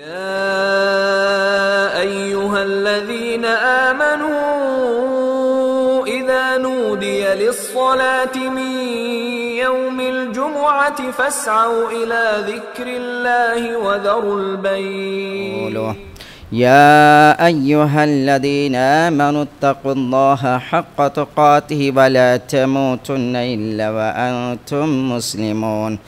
يا ايها الذين امنوا اذا نودي للصلاه من يوم الجمعه فاسعوا الى ذكر الله وذروا البيع يا أيها الذين آمنوا اتقوا الله حق تقاته ولا تموتن إلا وأنتم مسلمون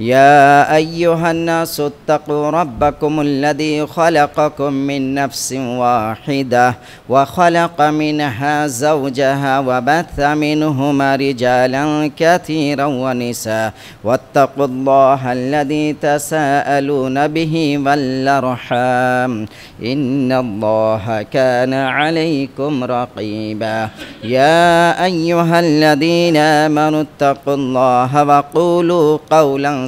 يا أيها الناس اتقوا ربكم الذي خلقكم من نفس واحدة وخلق منها زوجها وبث منهما رجالا كثيرا ونساء واتقوا الله الذي تساءلون به والأرحام إن الله كان عليكم رقيبا يا أيها الذين آمنوا اتقوا الله وقولوا قولا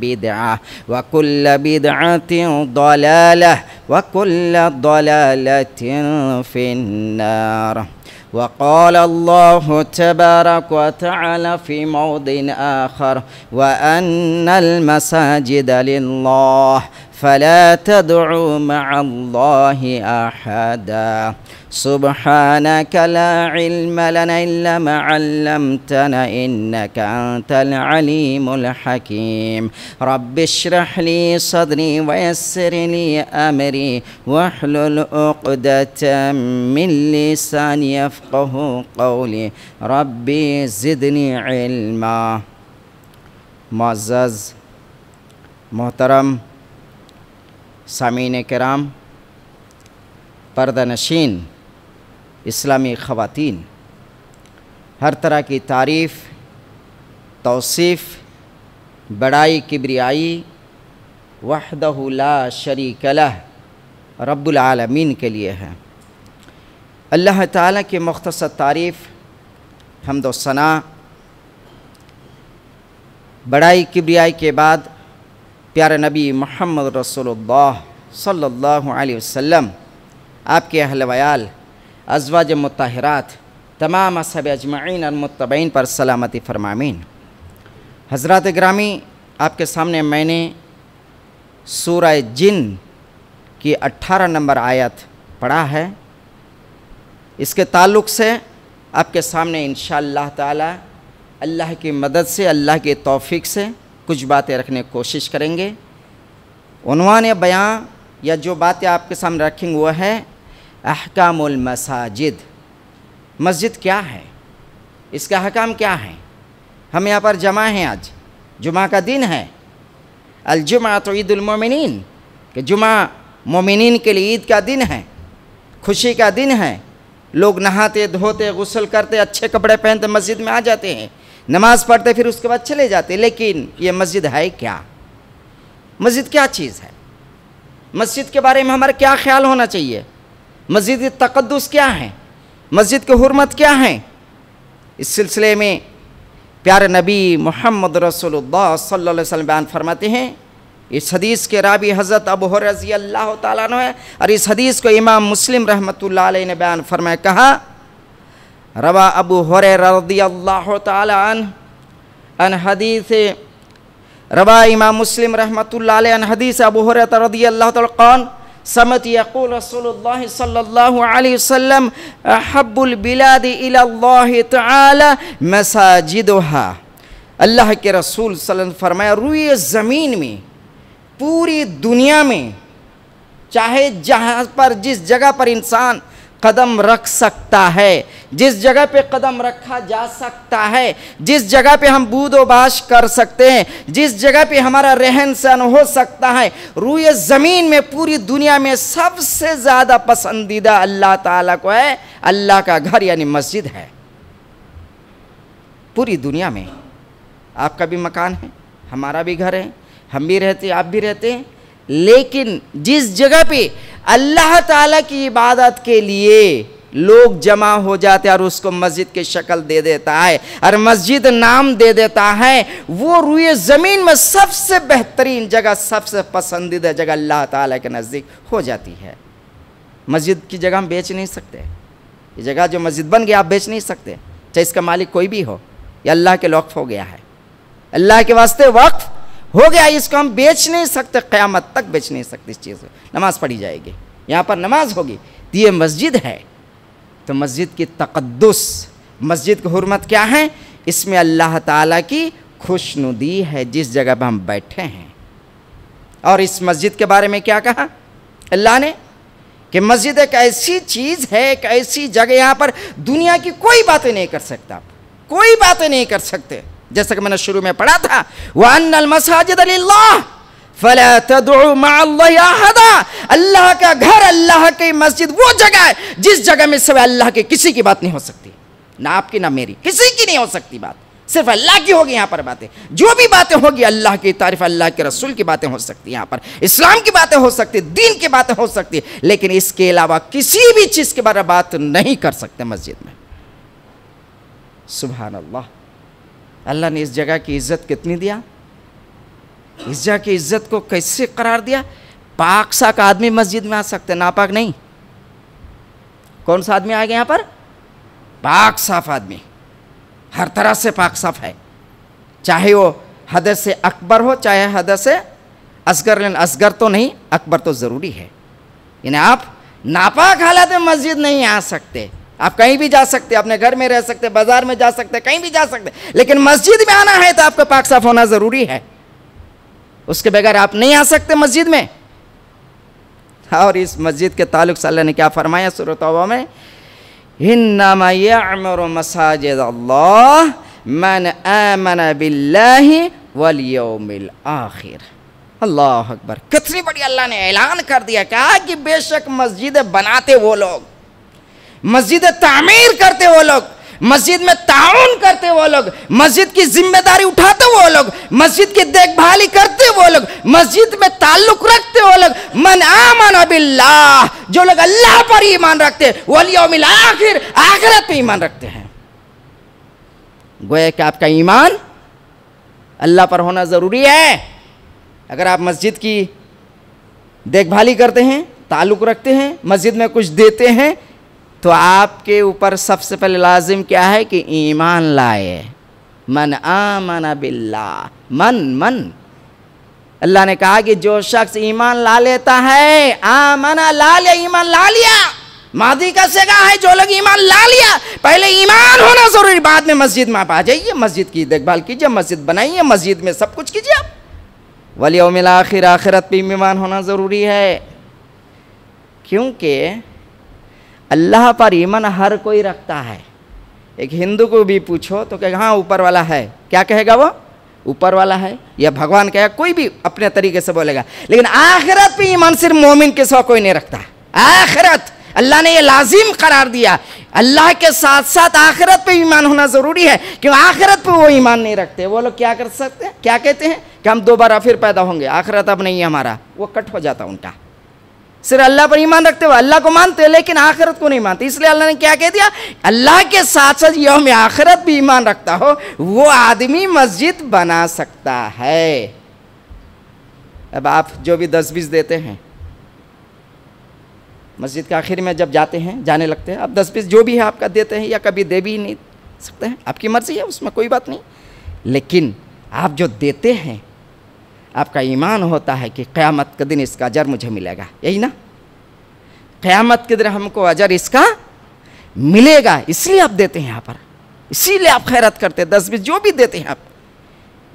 بدعة وكل بدعة ضلالة وكل ضلالة في النار وقال الله تبارك وتعالى في موضع آخر وأن المساجد لله فلا تدعوا مع الله أحدا سبحانك لا علم لنا إلا ما علمتنا إنك أنت العليم الحكيم رب اشرح لي صدري ويسر لي أمري واحلل عقدة من لساني يفقه قولي ربي زدني علما معزز محترم सामीन कराम पर्दनशीन इस्लामी ख़वातीन हर तरह की तारीफ़ तोसीफ़ बड़ाई किबरियाई वहदहुला शरीकला रब्लमीन के लिए है अल्लाह ताला की मख्तस तारीफ़ हमदोसना बड़ाई किबरियाई के बाद प्यारे नबी मोहम्मद रसोल्ला सल्लल्लाहु अलैहि वसल्लम आपके अहलवयाल अजवाज मतहरात तमाम असब अजमाइन और मतबैन पर सलामती फरमामीन हजरत ग्रामी आपके सामने मैंने सूरह जिन की 18 नंबर आयत पढ़ा है इसके ताल्लुक से आपके सामने इन ताला अल्लाह की मदद से अल्लाह के तौफीक से कुछ बातें रखने की कोशिश करेंगे उनवान या बयाँ या जो बातें आपके सामने रखेंगे वह है अहकामुल मसाजिद मस्जिद क्या है इसका हकाम क्या है हम यहाँ पर जमा हैं आज जुमा का दिन है अलजुमा तो ईदुलमिन कि जुमा मोमिन के लिए ईद का दिन है खुशी का दिन है लोग नहाते धोते गसल करते अच्छे कपड़े पहनते मस्जिद में आ जाते हैं नमाज पढ़ते फिर उसके बाद चले जाते लेकिन ये मस्जिद है क्या मस्जिद क्या चीज़ है मस्जिद के बारे में हमारा क्या ख्याल होना चाहिए मस्जिद तकद्दस क्या है मस्जिद की हरमत क्या है इस सिलसिले में प्यारे नबी मोहम्मद रसोल्ला सल्ला बयान फरमाते हैं इस हदीस के राबी हज़रत अब रजी अल्लाह तुम है और इस हदीस को इमाम मुस्लिम रहमत ने बयान फरमाया कहा रवा अबू हर रदी अल्लाह तन अन हदीस रवा इमाम मुस्लिम रहमत अन हदीस अबू हर रदी अल्लाह तौन समत यकूल रसूलुल्लाह सल्लल्लाहु अलैहि वसल्लम हब्बुल बिलाद इल्लाह तआला मसाजिदहा अल्लाह के रसूल सल्लल्लाहु अलैहि फरमाया रुई ज़मीन में पूरी दुनिया में चाहे जहाँ पर जिस जगह पर इंसान कदम रख सकता है जिस जगह पे कदम रखा जा सकता है जिस जगह पे हम बूदोबाश कर सकते हैं जिस जगह पे हमारा रहन सहन हो सकता है रूए ज़मीन में पूरी दुनिया में सबसे ज़्यादा पसंदीदा अल्लाह ताला को है अल्लाह का घर यानी मस्जिद है पूरी दुनिया में आपका भी मकान है हमारा भी घर है हम भी रहते हैं आप भी रहते हैं लेकिन जिस जगह पे अल्लाह ताला की इबादत के लिए लोग जमा हो जाते हैं और उसको मस्जिद की शक्ल दे देता है और मस्जिद नाम दे देता है वो रुए ज़मीन में सबसे बेहतरीन जगह सबसे पसंदीदा जगह अल्लाह ताला के नज़दीक हो जाती है मस्जिद की जगह हम बेच नहीं सकते ये जगह जो मस्जिद बन गया आप बेच नहीं सकते चाहे इसका मालिक कोई भी हो या अल्लाह के वक्फ हो गया है अल्लाह के वास्ते वक्फ हो गया इसको हम बेच नहीं सकते क़्यामत तक बेच नहीं सकते इस चीज़ को नमाज़ पढ़ी जाएगी यहाँ पर नमाज होगी तो ये मस्जिद है तो मस्जिद की तकदस मस्जिद की हरमत क्या है इसमें अल्लाह ताला की खुशनुदी है जिस जगह पर हम बैठे हैं और इस मस्जिद के बारे में क्या कहा अल्लाह ने कि मस्जिद एक ऐसी चीज़ है एक ऐसी जगह यहाँ पर दुनिया की कोई बातें नहीं कर सकता आप कोई बातें नहीं कर सकते जैसा कि मैंने शुरू में पढ़ा था वन मसाजिद अल्लाह का घर अल्लाह की मस्जिद वो जगह है जिस जगह में सिवा अल्लाह के किसी की बात नहीं हो सकती ना आपकी ना मेरी किसी की नहीं हो सकती बात सिर्फ अल्लाह की होगी यहाँ पर बातें जो भी बातें होगी अल्लाह की तारीफ अल्लाह के रसूल की बातें हो सकती यहाँ पर इस्लाम की बातें हो सकती दीन की बातें हो सकती लेकिन इसके अलावा किसी भी चीज़ के बारे में बात नहीं कर सकते मस्जिद में सुबह अल्लाह अल्लाह ने इस जगह की इज्जत कितनी दिया इस जगह की इज्जत को कैसे करार दिया पाक साक आदमी मस्जिद में आ सकते नापाक नहीं कौन सा आदमी आ गया यहाँ पर पाक साफ आदमी हर तरह से पाक साफ है चाहे वो हद से अकबर हो चाहे हद से असगर लेकिन असगर तो नहीं अकबर तो ज़रूरी है यानी आप नापाक हालत में मस्जिद नहीं आ सकते आप कहीं भी जा सकते अपने घर में रह सकते बाजार में जा सकते कहीं भी जा सकते लेकिन मस्जिद में आना है तो आपका पाक साफ होना ज़रूरी है उसके बगैर आप नहीं आ सकते मस्जिद में और इस मस्जिद के ताल्लुक से ने क्या फरमाया सूरत में मसाजिद मन अमन बिल्लाहि आखिर अल्लाह अकबर कितनी बड़ी अल्लाह ने ऐलान कर दिया क्या कि बेशक मस्जिद बनाते वो लोग मस्जिद तामीर करते वो लोग मस्जिद में ताउन करते वो लोग मस्जिद की जिम्मेदारी उठाते वो लोग मस्जिद की देखभाली करते वो लोग मस्जिद में ताल्लुक रखते वो लोग मन आमन अबिल्लाह जो लोग अल्लाह पर ईमान रखते वलियोमिल आखिर आखिरत पे ईमान रखते हैं गोया कि आपका ईमान अल्लाह पर होना ज़रूरी है अगर आप मस्जिद की देखभाली करते हैं ताल्लुक रखते हैं मस्जिद में कुछ देते हैं तो आपके ऊपर सबसे पहले लाजिम क्या है कि ईमान लाए मन आमन बिल्ला मन मन अल्लाह ने कहा कि जो शख्स ईमान ला लेता है आमना ला लिया ईमान ला लिया मादी का सेगा है जो लोग ईमान ला लिया पहले ईमान होना जरूरी बाद में मस्जिद में आप आ जाइए मस्जिद की देखभाल कीजिए मस्जिद बनाइए मस्जिद में सब कुछ कीजिए आप मिला आखिर आखिरत पर ईमान होना ज़रूरी है क्योंकि अल्लाह पर ईमान हर कोई रखता है एक हिंदू को भी पूछो तो कहेगा हाँ ऊपर वाला है क्या कहेगा वो ऊपर वाला है या भगवान कहेगा कोई भी अपने तरीके से बोलेगा लेकिन आखिरत पे ईमान सिर्फ मोमिन के सौ कोई नहीं रखता आखिरत अल्लाह ने ये लाजिम करार दिया अल्लाह के साथ साथ आखिरत पे ईमान होना ज़रूरी है क्यों आखिरत पे वो ईमान नहीं रखते वो लोग क्या कर सकते हैं क्या कहते हैं कि हम दोबारा फिर पैदा होंगे आखिरत अब नहीं है हमारा वो कट हो जाता उनका सिर्फ अल्लाह पर ईमान रखते हो अल्लाह को मानते हो लेकिन आखिरत को नहीं मानते इसलिए अल्लाह ने क्या कह दिया अल्लाह के साथ साथ यौम आखिरत भी ईमान रखता हो वो आदमी मस्जिद बना सकता है अब आप जो भी दस बीस देते हैं मस्जिद के आखिर में जब जाते हैं जाने लगते हैं आप दस बीस जो भी है आपका देते हैं या कभी दे भी नहीं सकते हैं आपकी मर्ज़ी है उसमें कोई बात नहीं लेकिन आप जो देते हैं आपका ईमान होता है कि क़्यामत के दिन इसका अजर मुझे मिलेगा यही ना क़्यामत के दिन हमको अजर इसका मिलेगा इसलिए आप देते हैं यहाँ पर इसीलिए आप खैरत करते हैं दस बीस जो भी देते हैं आप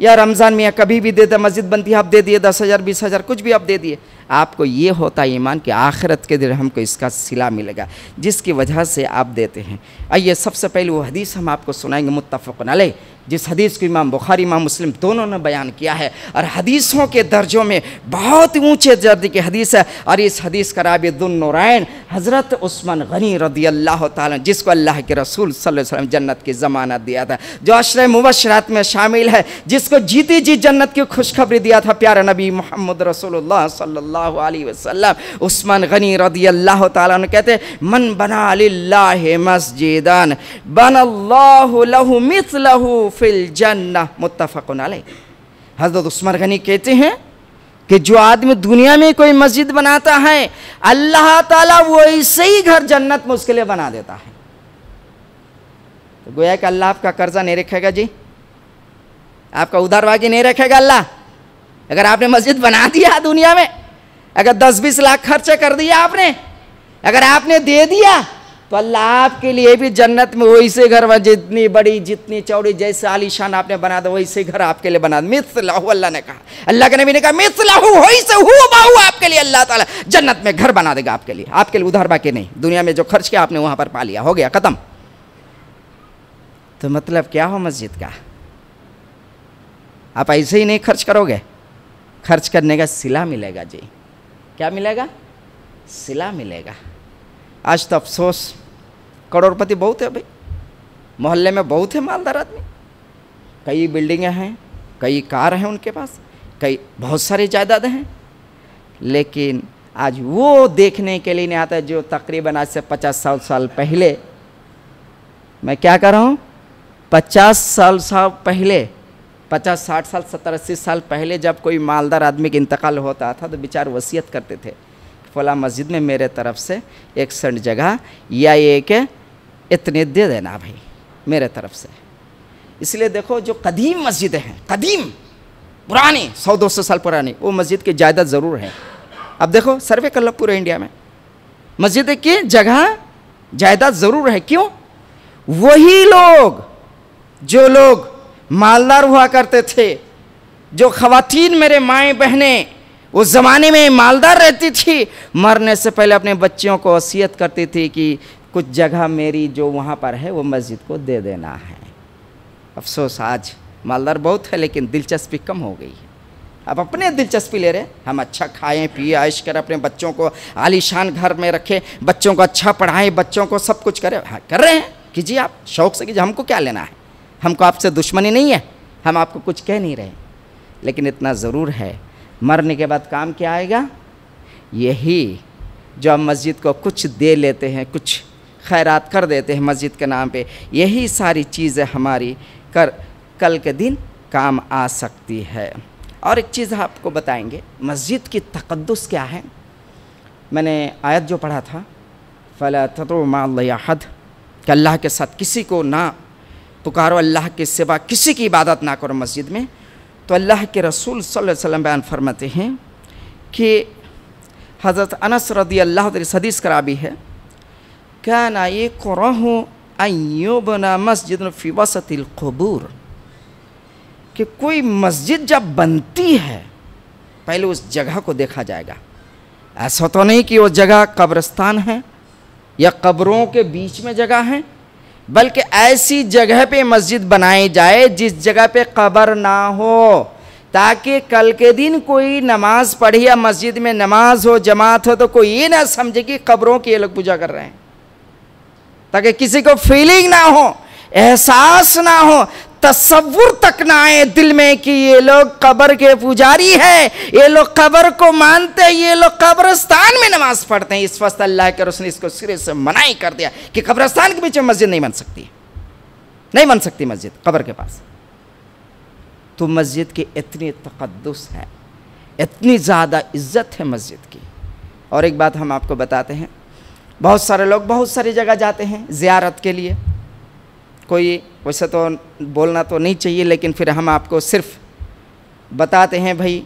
या रमज़ान में या कभी भी देते मस्जिद बनती है आप दे दिए दस हज़ार बीस हज़ार कुछ भी आप दे दिए आपको ये होता है ईमान कि आखिरत के दिन हमको इसका सिला मिलेगा जिसकी वजह से आप देते हैं आइए सबसे पहले वो हदीस हम आपको सुनाएंगे मुतफ़न अलैह जिस हदीस को इमाम बुखारी इमाम मुस्लिम दोनों ने बयान किया है और हदीसों के दर्जों में बहुत ऊँचे दर्ज की हदीस है और इस हदीस का राबिदुलनौरायन हज़रत उस्मान गनी रदी अल्लाह ताला जिसको अल्लाह के रसूल सल्लल्लाहु अलैहि वसल्लम जन्नत की ज़मानत दिया था जो अशर मुबशरात में शामिल है जिसको जीती जी जन्नत की खुशखबरी दिया था प्यारा नबी मोहम्मद रसोल्ला सल्ला वसलम उस्मान गनी रदी अल्लाह तुम कहते मन बना मस्जिदन बन अल्लाह लहू मिस लहू फिल जन्ना मुतफ़न हज़रत उस्मान गनी कहते हैं कि जो आदमी दुनिया में कोई मस्जिद बनाता है अल्लाह ताला वो ऐसे ही घर जन्नत में उसके लिए बना देता है तो गोया कि अल्लाह आपका कर्जा नहीं रखेगा जी आपका उधार उधारवागी नहीं रखेगा अल्लाह अगर आपने मस्जिद बना दिया दुनिया में अगर 10-20 लाख खर्चे कर दिया आपने अगर आपने दे दिया तो अल्लाह आपके लिए भी जन्नत में वैसे घर में जितनी बड़ी जितनी चौड़ी जैसे आलिशान आपने बना दो वैसे घर आपके लिए बना दो मिसलाहू अल्लाह ने कहा अल्लाह के नबी ने कहा मिसलाहू वैसे हु बाहू आपके लिए अल्लाह ताला जन्नत में घर बना देगा आपके लिए आपके लिए उधार बाकी नहीं दुनिया में जो खर्च किया आपने वहाँ पर पा लिया हो गया ख़त्म तो मतलब क्या हो मस्जिद का आप ऐसे ही नहीं खर्च करोगे खर्च करने का सिला मिलेगा जी क्या मिलेगा सिला मिलेगा आज तो अफसोस करोड़पति बहुत है भाई मोहल्ले में बहुत है मालदार आदमी कई बिल्डिंगें हैं कई कार हैं उनके पास कई बहुत सारी जायदाद हैं लेकिन आज वो देखने के लिए नहीं आता जो तकरीबन आज से पचास साल साल पहले मैं क्या कर रहा हूँ पचास साल साल पहले पचास साठ साल सत्तर अस्सी साल पहले जब कोई मालदार आदमी का इंतकाल होता था तो बेचार वसीयत करते थे फला मस्जिद में मेरे तरफ से एक सेंट जगह या एक इतने दे देना भाई मेरे तरफ से इसलिए देखो जो कदीम मस्जिदें हैं कदीम पुरानी सौ दो सौ साल पुरानी वो मस्जिद की जायदाद ज़रूर है अब देखो सर्वे कर लो पूरे इंडिया में मस्जिद की जगह जायदाद ज़रूर है क्यों वही लोग जो लोग मालदार हुआ करते थे जो खातन मेरे माएँ बहने उस ज़माने में मालदार रहती थी मरने से पहले अपने बच्चियों को वसीयत करती थी कि कुछ जगह मेरी जो वहाँ पर है वो मस्जिद को दे देना है अफसोस आज मालदार बहुत है लेकिन दिलचस्पी कम हो गई है अब अपने दिलचस्पी ले रहे हम अच्छा खाएं पिए आयश करें अपने बच्चों को आलीशान घर में रखें बच्चों को अच्छा पढ़ाएं बच्चों को सब कुछ करें हाँ कर रहे हैं कीजिए आप शौक से कीजिए हमको क्या लेना है हमको आपसे दुश्मनी नहीं है हम आपको कुछ कह नहीं रहे लेकिन इतना ज़रूर है मरने के बाद काम क्या आएगा यही जो हम मस्जिद को कुछ दे लेते हैं कुछ खैरात कर देते हैं मस्जिद के नाम पे यही सारी चीज़ें हमारी कर कल के दिन काम आ सकती है और एक चीज़ आपको बताएंगे मस्जिद की तकदस क्या है मैंने आयत जो पढ़ा था फ़ला मद कि अल्लाह के साथ किसी को ना पुकारो अल्लाह के सिवा किसी की इबादत ना करो मस्जिद में तो अल्लाह के रसूल सल्लम बयान फरमाते हैं कि हज़रत अनस रदी अल्लाह सदीस कराबी है कान यकरहु अयुबना मस्जिद फी वसतिल कबूर कि कोई मस्जिद जब बनती है पहले उस जगह को देखा जाएगा ऐसा तो नहीं कि वो जगह कब्रस्तान है या कब्रों के बीच में जगह है बल्कि ऐसी जगह पे मस्जिद बनाई जाए जिस जगह पे कब्र ना हो ताकि कल के दिन कोई नमाज पढ़ी या मस्जिद में नमाज हो जमात हो तो कोई ये ना समझे कि कब्रों की अलग लोग पूजा कर रहे हैं ताकि किसी को फीलिंग ना हो एहसास ना हो तस्वुर तक ना आए दिल में कि ये लोग कब्र के पुजारी हैं ये लोग कब्र को मानते हैं ये लोग कब्रस्तान में नमाज पढ़ते हैं इस वस्त अल्लाह के रोशनी इसको सिरे से मनाई कर दिया कि कब्रस्तान के बीच में मस्जिद नहीं बन सकती नहीं बन सकती मस्जिद कब्र के पास तो मस्जिद की इतनी तकदस है इतनी ज़्यादा इज्जत है मस्जिद की और एक बात हम आपको बताते हैं बहुत सारे लोग बहुत सारी जगह जाते हैं ज़्यारत के लिए कोई वैसे तो बोलना तो नहीं चाहिए लेकिन फिर हम आपको सिर्फ बताते हैं भाई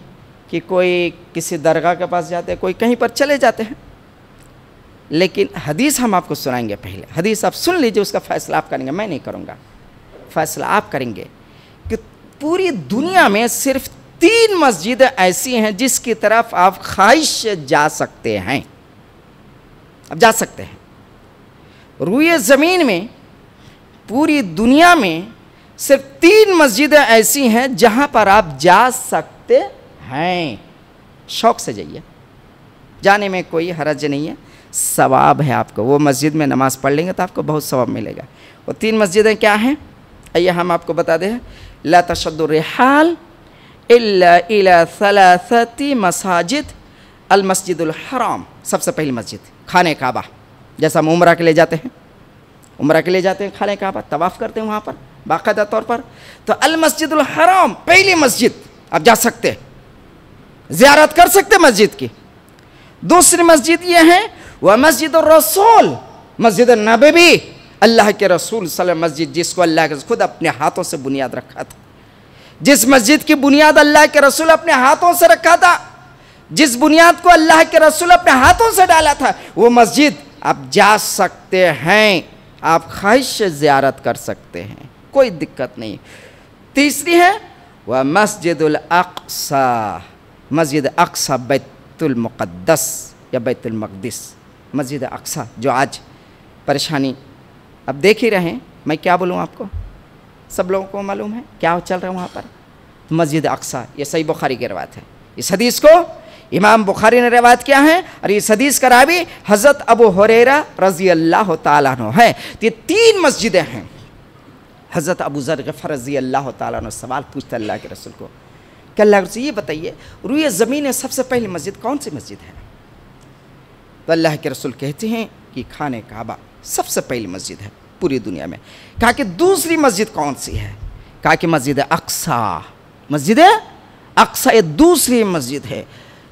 कि कोई किसी दरगाह के पास जाते हैं कोई कहीं पर चले जाते हैं लेकिन हदीस हम आपको सुनाएंगे पहले हदीस आप सुन लीजिए उसका फ़ैसला आप करेंगे मैं नहीं करूँगा फ़ैसला आप करेंगे कि पूरी दुनिया में सिर्फ तीन मस्जिदें ऐसी हैं जिसकी तरफ आप ख्वाहिश जा सकते हैं अब जा सकते हैं रूए ज़मीन में पूरी दुनिया में सिर्फ तीन मस्जिदें ऐसी हैं जहाँ पर आप जा सकते हैं शौक से जाइए जाने में कोई हरज नहीं है सवाब है आपको वो मस्जिद में नमाज़ पढ़ लेंगे तो आपको बहुत सवाब मिलेगा वो तीन मस्जिदें क्या हैं आइए हम आपको बता दें ला तशद रिहाल इला सलासती मसाजिद अल मस्जिदुल हराम सबसे पहली मस्जिद खाने काबा जैसा हम उम्र के लिए जाते हैं उम्र के लिए जाते हैं खाने काबा तवाफ़ करते हैं वहाँ पर बाकायदा तौर पर तो अल मस्जिदुल हराम पहली मस्जिद आप जा सकते हैं ज़्यारत कर सकते मस्जिद की दूसरी मस्जिद ये है वह मस्जिद रसूल मस्जिद नबी अल्लाह के रसूल सल मस्जिद जिसको अल्लाह के खुद अपने हाथों से बुनियाद रखा था जिस मस्जिद की बुनियाद अल्लाह के रसूल अपने हाथों से रखा था जिस बुनियाद को अल्लाह के रसूल अपने हाथों से डाला था वो मस्जिद आप जा सकते हैं आप ख्वाहिश से ज़्यारत कर सकते हैं कोई दिक्कत नहीं तीसरी है वह मस्जिद अक्सा मस्जिद अक्सा बैतुलमक़दस या बैतुलमक़दस मस्जिद अक्सा जो आज परेशानी अब देख ही रहे हैं मैं क्या बोलूँ आपको सब लोगों को मालूम है क्या चल रहा है वहाँ पर मस्जिद अक्सा ये सही बुखारी की रवात है इस हदीस को इमाम बुखारी ने रिवायत किया है और ये सदीस करावी हज़रत अबू हुरैरा रजी अल्लाह तु है ये तीन मस्जिदें हैं हज़रत अबू ज़र गफ़र रजी अल्लाह तु सवाल पूछते अल्लाह के रसूल को कि अल्लाह रसूल ये बताइए रुए ज़मीन में सबसे पहली मस्जिद कौन सी मस्जिद है तो अल्लाह के रसूल कहते हैं कि खान काबा सबसे पहली मस्जिद है पूरी दुनिया में कहा कि दूसरी मस्जिद कौन सी है कहा कि मस्जिद अक्सा मस्जिद अक्सा ये दूसरी मस्जिद है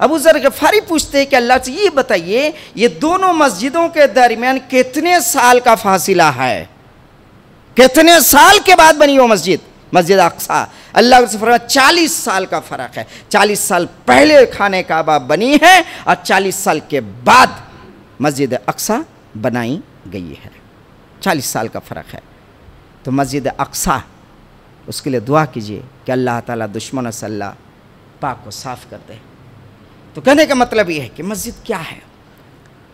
अबू जर गफारी पूछते हैं कि अल्लाह से ये बताइए ये दोनों मस्जिदों के दरमियान कितने साल का फासिला है कितने साल के बाद बनी वो मस्जिद मस्जिद अक्सा अल्लाह से फरमा चालीस साल का फ़र्क है चालीस साल पहले खाने काबा बनी है और चालीस साल के बाद मस्जिद अक्सा बनाई गई है चालीस साल का फ़र्क है तो मस्जिद अक्सा उसके लिए दुआ कीजिए कि अल्लाह ताला दुश्मन सल्ला पाक को साफ़ कर दे तो कहने का मतलब ये है कि मस्जिद क्या है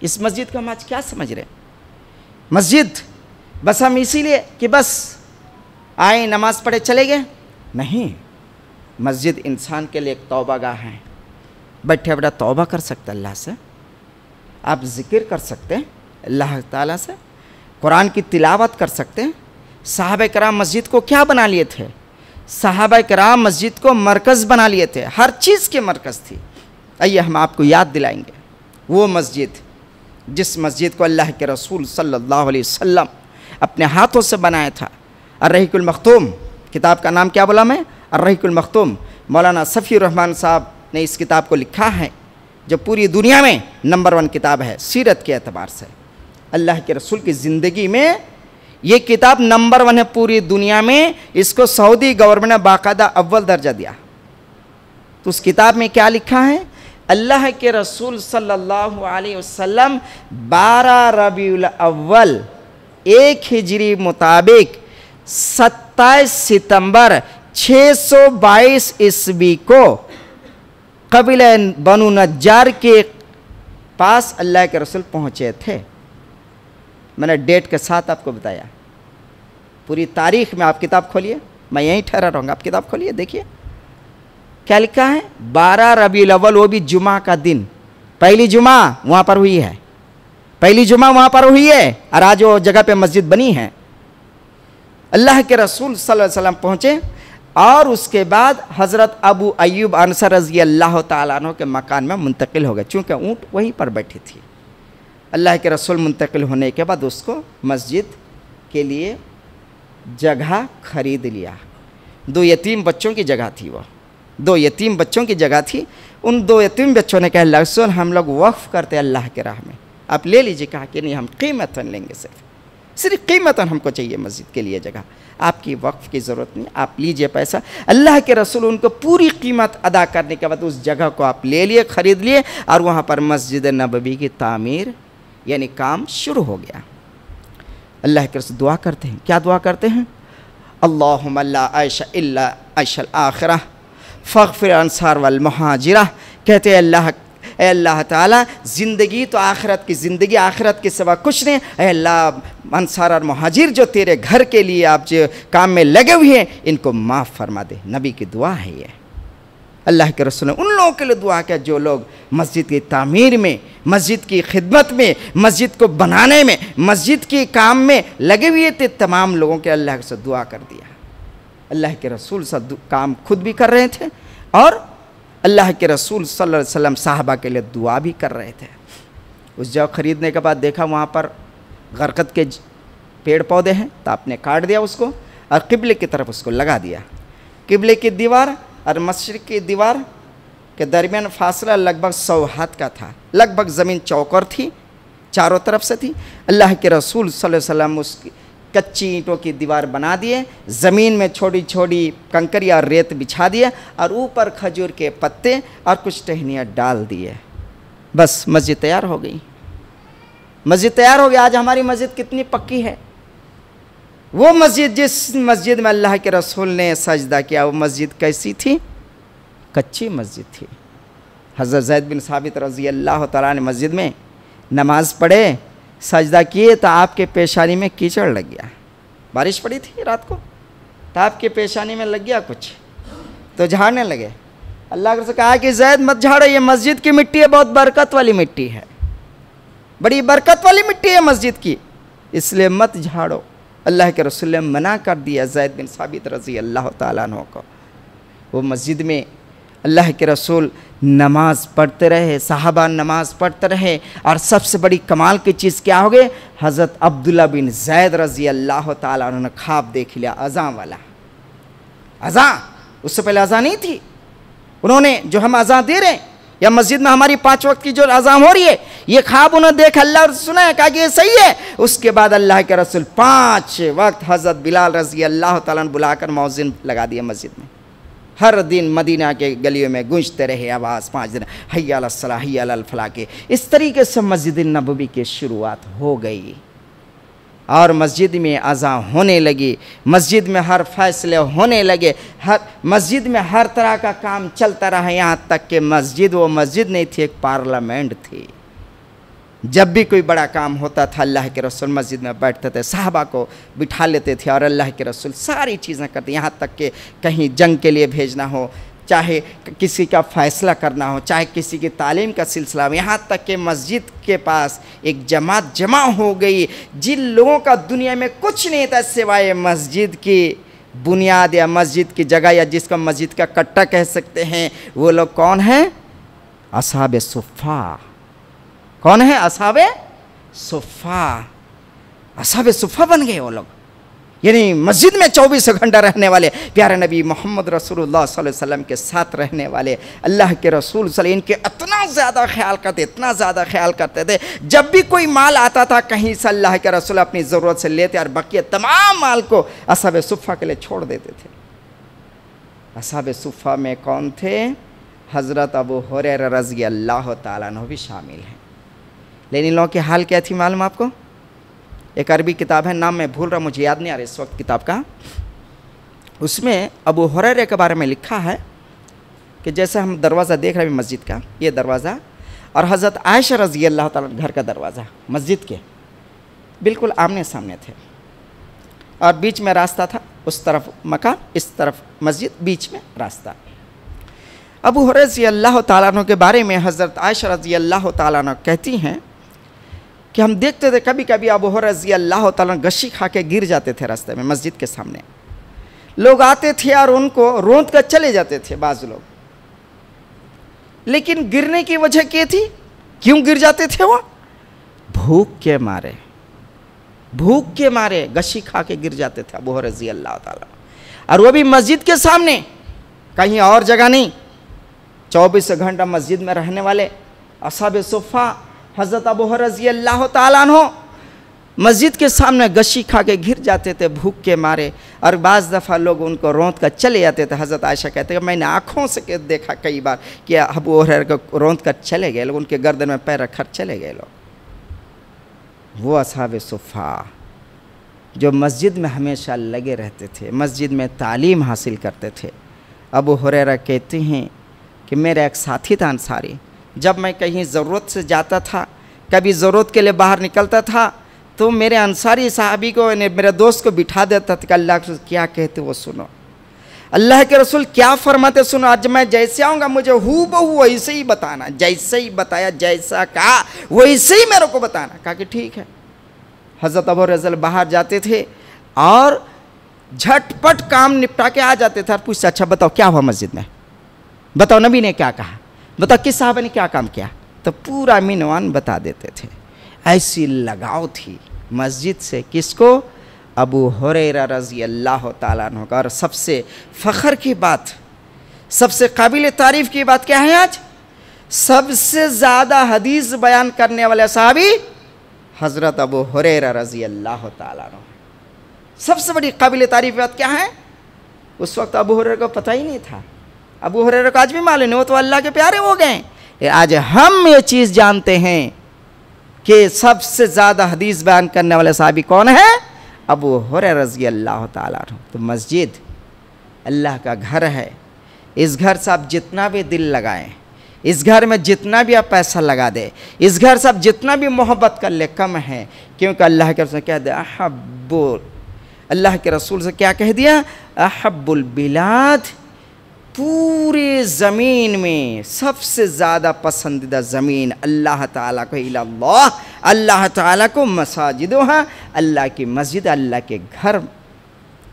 इस मस्जिद को हम आज क्या समझ रहे हैं मस्जिद बस हम इसीलिए कि बस आए नमाज पढ़े चले गए नहीं मस्जिद इंसान के लिए एक तोबा गाह है बैठे बड़ा तोबा कर सकते अल्लाह से आप जिक्र कर सकते हैं अल्लाह ताला से कुरान की तिलावत कर सकते हैं साहब कराम मस्जिद को क्या बना लिए थे साहब कराम मस्जिद को मरकज़ बना लिए थे हर चीज़ के मरकज़ थी आइए हम आपको याद दिलाएंगे वो मस्जिद जिस मस्जिद को अल्लाह के रसूल सल्लल्लाहु अलैहि वसल्लम अपने हाथों से बनाया था अर्रहीकुल मखतूम किताब का नाम क्या बोला मैं अर्रहीकुल मखतूम मौलाना सफ़ी रहमान साहब ने इस किताब को लिखा है जो पूरी दुनिया में नंबर वन किताब है सीरत के अतबार से अल्लाह के रसूल की ज़िंदगी में ये किताब नंबर वन है पूरी दुनिया में इसको सऊदी गवर्नमेंट ने बाकायदा अव्वल दर्जा दिया तो उस किताब में क्या लिखा है अल्लाह के रसूल सल्लल्लाहु अलैहि वसल्लम 12 रबीउल अव्वल एक हिजरी मुताबिक 27 सितंबर 622 ईस्वी को कबिल बनु नज्जार के पास अल्लाह के रसूल पहुँचे थे मैंने डेट के साथ आपको बताया पूरी तारीख में आप किताब खोलिए मैं यहीं ठहरा रहूँगा आप किताब खोलिए देखिए क्या लिखा है बारह रबी अव्वल वो भी जुमा का दिन पहली जुमा वहाँ पर हुई है पहली जुमा वहाँ पर हुई है और आज वो जगह पे मस्जिद बनी है अल्लाह के रसूल सल्लल्लाहु अलैहि वसल्लम पहुँचे और उसके बाद हज़रत अबू अयूब अनसर रजी अल्लाह तु के मकान में मुंतकिल हो गए चूँकि ऊँट वहीं पर बैठी थी अल्लाह के रसूल मुंतकिल होने के बाद उसको मस्जिद के लिए जगह खरीद लिया दो यतीम बच्चों की जगह थी वह दो यतीम बच्चों की जगह थी उन दो यतीम बच्चों ने कहा लहसुन हम लोग वक्फ़ करते अल्लाह के राह में आप ले लीजिए कहा कि नहीं हम कीमतन लेंगे सिर्फ सिर्फ कीमतन हमको चाहिए मस्जिद के लिए जगह आपकी वक्फ़ की ज़रूरत नहीं आप लीजिए पैसा अल्लाह के रसूल उनको पूरी कीमत अदा करने के बाद उस जगह को आप ले लिए ख़रीद लिए और वहाँ पर मस्जिद नबी की तामीर यानी काम शुरू हो गया अल्लाह के रसूल दुआ करते हैं क्या दुआ करते हैं अल्लाह आयशा अल्ला ऐशल आखरा फ़िर अनसार वलमहाजरा कहते अल्लाह ए अल्लाह ताला ज़िंदगी तो आखिरत की ज़िंदगी आखिरत के सिवा कुछ नहीं ए अल्लाह अनसार और महाजिर जो तेरे घर के लिए आप जो काम में लगे हुए हैं इनको माफ़ फरमा दे नबी की दुआ है ये अल्लाह के रसूल ने उन लोगों के लिए दुआ किया जो लोग मस्जिद की तामीर में मस्जिद की खिदमत में मस्जिद को बनाने में मस्जिद के काम में लगे हुए थे तमाम लोगों के अल्लाह से दुआ कर दिया अल्लाह के रसूल सा काम खुद भी कर रहे थे और अल्लाह के रसूल सल्लल्लाहु अलैहि वसल्लम साहबा के लिए दुआ भी कर रहे थे उस जगह ख़रीदने के बाद देखा वहाँ पर गरकत के पेड़ पौधे हैं तो आपने काट दिया उसको और किबले की तरफ उसको लगा दिया किबले की दीवार और मशरक़ की दीवार के दरमियान फासला लगभग सौ हाथ का था लगभग ज़मीन चौकर थी चारों तरफ से थी अल्लाह के रसूल सल्लल्लाहु अलैहि वसल्लम उसकी कच्ची ईंटों की दीवार बना दिए ज़मीन में छोटी छोटी कंकरिया और रेत बिछा दिए और ऊपर खजूर के पत्ते और कुछ टहनियाँ डाल दिए बस मस्जिद तैयार हो गई मस्जिद तैयार हो गई आज हमारी मस्जिद कितनी पक्की है वो मस्जिद जिस मस्जिद में अल्लाह के रसूल ने सजदा किया वो मस्जिद कैसी थी कच्ची मस्जिद थी हज़रत जैद बिन साबित रजी अल्लाह तला ने मस्जिद में नमाज़ पढ़े सजदा किए तो आपके पेशानी में कीचड़ लग गया बारिश पड़ी थी रात को तो आपके पेशानी में लग गया कुछ तो झाड़ने लगे अल्लाह से कहा कि जैद मत झाड़ो ये मस्जिद की मिट्टी है बहुत बरकत वाली मिट्टी है बड़ी बरकत वाली मिट्टी है मस्जिद की इसलिए मत झाड़ो अल्लाह के रसुल मना कर दिया जैद बिन साबित रजी अल्लाह तु को वो मस्जिद में अल्लाह के रसूल नमाज पढ़ते रहे साहबा नमाज पढ़ते रहे और सबसे बड़ी कमाल की चीज़ क्या हो गई हज़रत अब्दुल्ला बिन जैद रजी अल्लाह तुमने ख्वाब देख लिया अज़ा वाला अज़ा उससे पहले अज़ा नहीं थी उन्होंने जो हम अज़ा दे रहे हैं या मस्जिद में हमारी पाँच वक्त की जो अज़ाम हो रही है ये ख्वाब उन्होंने देख अल्लाह सुना है कहा कि ये सही है उसके बाद अल्लाह के रसूल पाँच वक्त हज़रत बिलाल रजी अल्लाह तुला बुलाकर मौजिन लगा दिया मस्जिद में हर दिन मदीना के गलियों में गूंजते रहे आवाज़ पाँच दिन हैया हैया फला के इस तरीके से मस्जिद नबवी की शुरुआत हो गई और मस्जिद में अज़ा होने लगी मस्जिद में हर फैसले होने लगे हर मस्जिद में हर तरह का काम चलता रहा यहाँ तक कि मस्जिद वो मस्जिद नहीं थी एक पार्लियामेंट थी जब भी कोई बड़ा काम होता था अल्लाह के रसूल मस्जिद में बैठते थे साहबा को बिठा लेते थे और अल्लाह के रसूल सारी चीज़ें करते यहाँ तक कि कहीं जंग के लिए भेजना हो चाहे किसी का फ़ैसला करना हो चाहे किसी की तालीम का सिलसिला हो यहाँ तक कि मस्जिद के पास एक जमात जमा हो गई जिन लोगों का दुनिया में कुछ नहीं था सिवाय मस्जिद की बुनियाद या मस्जिद की जगह या जिसको मस्जिद का कट्टा कह सकते हैं वो लोग कौन हैं असाब सुफ़ा कौन है असावे सुफा असावे सुफा बन गए वो लोग यानी मस्जिद में चौबीस घंटा रहने वाले प्यारे नबी मोहम्मद रसूलुल्लाह वसल्लम के साथ रहने वाले अल्लाह के रसूल वसल्लम इनके इतना ज़्यादा ख्याल करते इतना ज़्यादा ख्याल करते थे जब भी कोई माल आता था कहीं से अल्लाह के रसूल अपनी ज़रूरत से लेते और बाकी तमाम माल को असाब सुफ़ा के लिए छोड़ देते थे असाब सुफ़ा में कौन थे हज़रत अबू हुरैरा रज़ी अल्लाह ताला भी शामिल हैं लेकिन लॉ की हाल क्या थी मालूम आपको एक अरबी किताब है नाम मैं भूल रहा मुझे याद नहीं आ रहा इस वक्त किताब का उसमें अबू हर के बारे में लिखा है कि जैसे हम दरवाज़ा देख रहे हैं मस्जिद का ये दरवाज़ा और हज़रत आयशा रजी अल्लाह घर का दरवाज़ा मस्जिद के बिल्कुल आमने सामने थे और बीच में रास्ता था उस तरफ मकान इस तरफ मस्जिद बीच में रास्ता अबू हुरैरा रजी अल्लाह के बारे में हज़रत आयशा रजी अल्लाह कहती हैं कि हम देखते थे कभी कभी अब हो रजी अल्लाह तशी खा के गिर जाते थे रास्ते में मस्जिद के सामने लोग आते थे और उनको रोंद कर चले जाते थे बाज लोग लेकिन गिरने की वजह क्या थी क्यों गिर जाते थे वो भूख के मारे भूख के मारे गशी खा के गिर जाते थे अबू रजी अल्लाह ताला और वो भी मस्जिद के सामने कहीं और जगह नहीं चौबीस घंटा मस्जिद में रहने वाले असाब सोफ़ा हज़रत अबू रजी अल्लाह तु मस्जिद के सामने गशी खा के घिर जाते थे भूख के मारे और बाज़ दफ़ा लोग उनको रोंद कर चले जाते थे हज़रत आयशा कहते हैं मैंने आँखों से देखा कई बार कि अबू ओहर को रोंद कर चले गए लोग उनके गर्दन में पैर रखकर चले गए लोग वो असाब सुफ़ा जो मस्जिद में हमेशा लगे रहते थे मस्जिद में तालीम हासिल करते थे अबू हुररा कहते हैं कि मेरा एक साथी था अंसारी जब मैं कहीं ज़रूरत से जाता था कभी ज़रूरत के लिए बाहर निकलता था तो मेरे अंसारी साहबी को मेरे दोस्त को बिठा देता था कि अल्लाह के क्या कहते वो सुनो अल्लाह के रसूल क्या फरमाते सुनो आज मैं जैसे आऊँगा मुझे हु बहू वैसे ही बताना जैसे ही बताया जैसा कहा वैसे ही मेरे को बताना कहा कि ठीक है हज़रत अबू रजल बाहर जाते थे और झटपट काम निपटा के आ जाते थे और पूछते अच्छा बताओ क्या हुआ मस्जिद में बताओ नबी ने क्या कहा बता किस साहब ने क्या काम किया तो पूरा मीनवान बता देते थे ऐसी लगाव थी मस्जिद से किसको अबू हुरैरा रज़ी अल्लाह तन का और सबसे फ़ख्र की बात सबसे काबिल तारीफ़ की बात क्या है आज सबसे ज़्यादा हदीस बयान करने वाले साहबी हज़रत अबू हुरैरा रज़ी अल्लाह तु सबसे बड़ी काबिल तारीफ़ बात क्या है उस वक्त अबू हुरैरा को पता ही नहीं था अबू हुरैरा को आज भी मालूम है वो तो अल्लाह के प्यारे हो गए आज हम ये चीज़ जानते हैं कि सबसे ज़्यादा हदीस बयान करने वाले साहबी कौन है अबू हुर रजी अल्लाह तु तो मस्जिद अल्लाह का घर है इस घर से आप जितना भी दिल लगाएं इस घर में जितना भी आप पैसा लगा दे इस घर से आप जितना भी मोहब्बत कर ले कम है क्योंकि अल्लाह के रसूल कह दे अहब्बुल अल्लाह के रसूल से क्या कह दिया अहब्बुल बिलाद पूरे ज़मीन में सबसे ज़्यादा पसंदीदा ज़मीन अल्लाह ताला को अल्लाह अल्लाह ताला को मसाजिद हाँ अल्लाह की मस्जिद अल्लाह के घर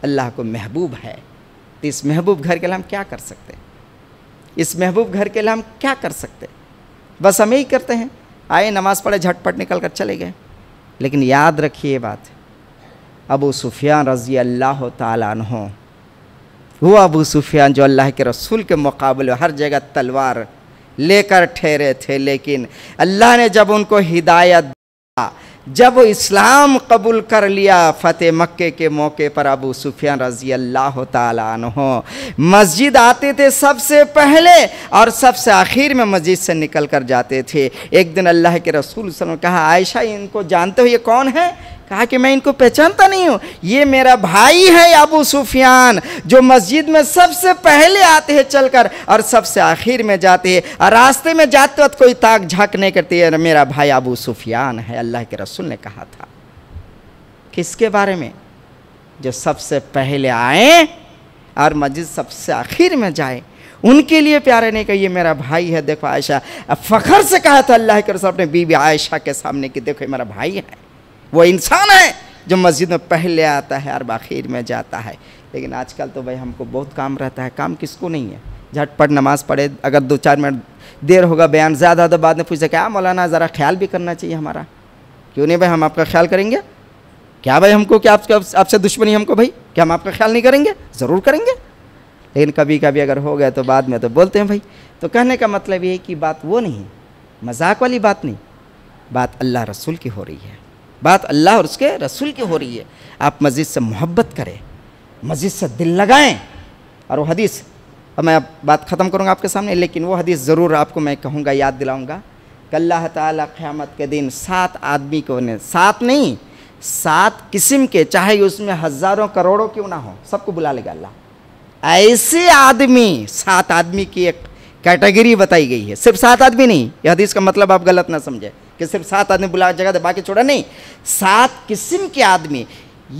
अल्लाह को महबूब है तो इस महबूब घर के लिए हम क्या कर सकते हैं इस महबूब घर के लिए हम क्या कर सकते हैं बस हम ही करते हैं आए नमाज़ पढ़े झटपट निकल कर चले गए लेकिन याद रखिए बात अबू सुफियान रज़ी अल्लाह तहों वो अबू सुफियान जो अल्लाह के रसूल के मुकाबले हर जगह तलवार लेकर ठहरे थे लेकिन अल्लाह ने जब उनको हिदायत दिया जब वो इस्लाम कबूल कर लिया फ़तेह मक्के के मौके पर अबू सुफियान रजी अल्लाह तहो मस्जिद आते थे सबसे पहले और सबसे आखिर में मस्जिद से निकल कर जाते थे एक दिन अल्लाह के रसूल वसल्लम कहा आयशा इनको जानते हो ये कौन है कहा कि मैं इनको पहचानता नहीं हूँ ये मेरा भाई है अबू सुफियान जो मस्जिद में सबसे पहले आते हैं चलकर और सबसे आखिर में जाते हैं और रास्ते में जाते वक्त कोई ताक झाक नहीं करती है मेरा भाई अबू सुफियान है अल्लाह के रसूल ने कहा था किसके बारे में जो सबसे पहले आए और मस्जिद सबसे आखिर में जाए उनके लिए प्यारे ने कहा ये मेरा भाई है देखो आयशा फ़खर से कहा था अल्लाह के रसूल अपने बीबी आयशा के सामने कि देखो ये मेरा भाई है वो इंसान है जो मस्जिद में पहले आता है और बाखिर में जाता है लेकिन आजकल तो भाई हमको बहुत काम रहता है काम किसको नहीं है झटपट नमाज़ पढ़े अगर दो चार मिनट देर होगा बयान ज़्यादा तो बाद में पूछ सके आ मौलाना ज़रा ख्याल भी करना चाहिए हमारा क्यों नहीं भाई हम आपका ख्याल करेंगे क्या भाई हमको क्या आपसे आपसे दुश्मनी हमको भाई क्या हम आपका ख्याल नहीं करेंगे ज़रूर करेंगे लेकिन कभी कभी अगर हो गया तो बाद में तो बोलते हैं भाई तो कहने का मतलब ये है कि बात वो नहीं मजाक वाली बात नहीं बात अल्लाह रसूल की हो रही है बात अल्लाह और उसके रसूल की हो रही है आप मस्जिद से मोहब्बत करें मस्जिद से दिल लगाएं और वो हदीस अब मैं अब बात ख़त्म करूँगा आपके सामने लेकिन वो हदीस ज़रूर आपको मैं कहूँगा याद दिलाऊँगा कल्ला ताला क़यामत के दिन सात आदमी को ने सात नहीं सात किस्म के चाहे उसमें हज़ारों करोड़ों क्यों ना हो सबको बुला लेगा अल्लाह ऐसे आदमी सात आदमी की एक कैटेगरी बताई गई है सिर्फ सात आदमी नहीं यह हदीस का मतलब आप गलत ना समझें कि सिर्फ सात आदमी बुला जगह दे बाकी छोड़ा नहीं सात किस्म के आदमी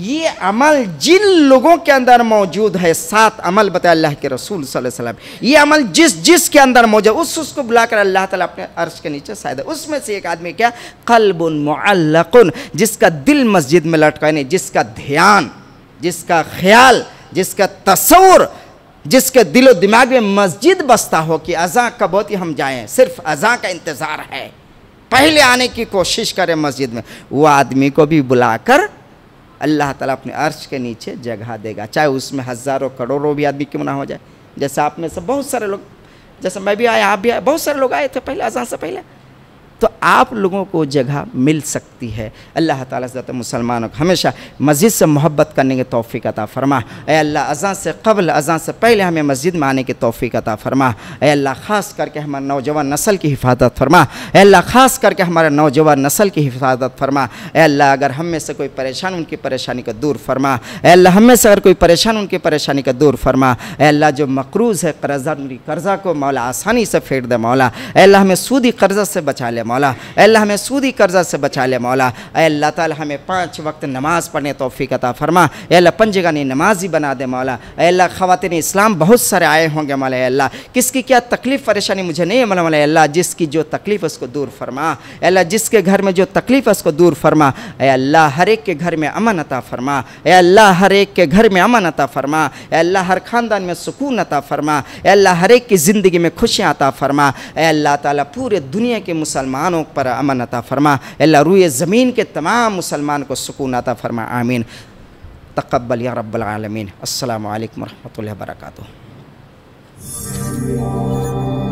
ये अमल जिन लोगों के अंदर मौजूद है सात अमल बताए अल्लाह के रसूल वसल्लम ये अमल जिस जिस के अंदर मौजूद उस उसको बुलाकर अल्लाह ताला अपने अर्श के नीचे शायद उसमें से एक आदमी क्या कलबुन मुअल्लकुन जिसका दिल मस्जिद में लटका नहीं जिसका ध्यान जिसका ख्याल जिसका तस्वर जिसके दिलो दिमाग में मस्जिद बसता हो कि अज़ा कब होती हम जाएँ सिर्फ अज़ा का इंतज़ार है पहले आने की कोशिश करें मस्जिद में वो आदमी को भी बुलाकर अल्लाह ताला अपने अर्श के नीचे जगह देगा चाहे उसमें हज़ारों करोड़ों भी आदमी क्यों ना हो जाए जैसे आप में से बहुत सारे लोग जैसे मैं भी आया आप भी आए बहुत सारे लोग आए थे पहले अजान से पहले तो आप लोगों को जगह मिल सकती है अल्लाह ताला ज़्यादा मुसलमानों को हमेशा मस्जिद से मोहब्बत करने की तोफ़ी अता फ़रमा अल्लाह अज़ा से कबल अज़ा से पहले हमें मस्जिद में आने की तोफ़ी अता फ़रमा अल्लाह ख़ास करके हमारे नौजवान नस्ल की हिफाजत फरमा अल्लाह ख़ास करके हमारे नौजवान नस्ल की हिफाजत फरमा अल्लाह अगर हम में से कोई परेशान उनकी परेशानी का दूर फरमा अल्लाह हम में से अगर कोई परेशान उनकी परेशानी का दूर फरमा अल्लाह जो मकरूज़ है कर्जा उनकी कर्ज़ा को मौला आसानी से फेर दे मौला अल्लाह हमें सूदी कर्जा से बचा ले मौला अल्लाह हमें सूदी कर्जा से बचा ले मौला अल्लाह ताला हमें पांच वक्त नमाज़ पढ़ने तोफ़ी अता फ़रमा अल्लाह पंजगानी नमाज ही बना दे मौला अल्लाह ख़वातिन इस्लाम बहुत सारे आए होंगे मौला अल्लाह किसकी क्या तकलीफ़ परेशानी मुझे नहीं है मौला मौला अल्लाह जिसकी जो तकलीफ़ उसको दूर फरमा अल्लाह जिसके घर में जो तकलीफ़ उसको दूर फरमा अल्लाह हर एक के घर में अमन अता फरमा अल्लाह हर एक के घर में अमन अता फरमा अल्लाह हर ख़ानदान में सुकून अता फरमा अल्लाह हर एक की ज़िंदगी में खुशियाँ अता फरमा अल्लाह ताली पूरे दुनिया के मुसलमान मुसलमानों पर अमन अता फरमा अल्लाह रूए ज़मीन के तमाम मुसलमान को सुकून अता फरमा आमीन तकबल या रब्बालमीन अल्लाम वरहमल वर्का